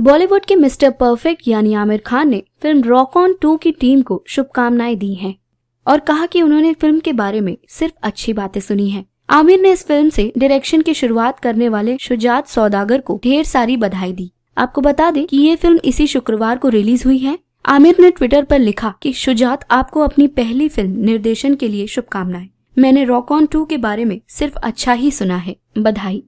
बॉलीवुड के mister perfect यानी आमिर खान ने फिल्म रॉक ऑन टू की टीम को शुभकामनाएं दी हैं और कहा कि उन्होंने फिल्म के बारे में सिर्फ अच्छी बातें सुनी हैं। आमिर ने इस फिल्म से डायरेक्शन की शुरुआत करने वाले शुजात सौदागर को ढेर सारी बधाई दी आपको बता दें कि ये फिल्म इसी शुक्रवार को रिलीज हुई है आमिर ने ट्विटर पर लिखा कि शुजात आपको अपनी पहली फिल्म निर्देशन के लिए शुभकामनाएं मैंने रॉक ऑन टू के बारे में सिर्फ अच्छा ही सुना है बधाई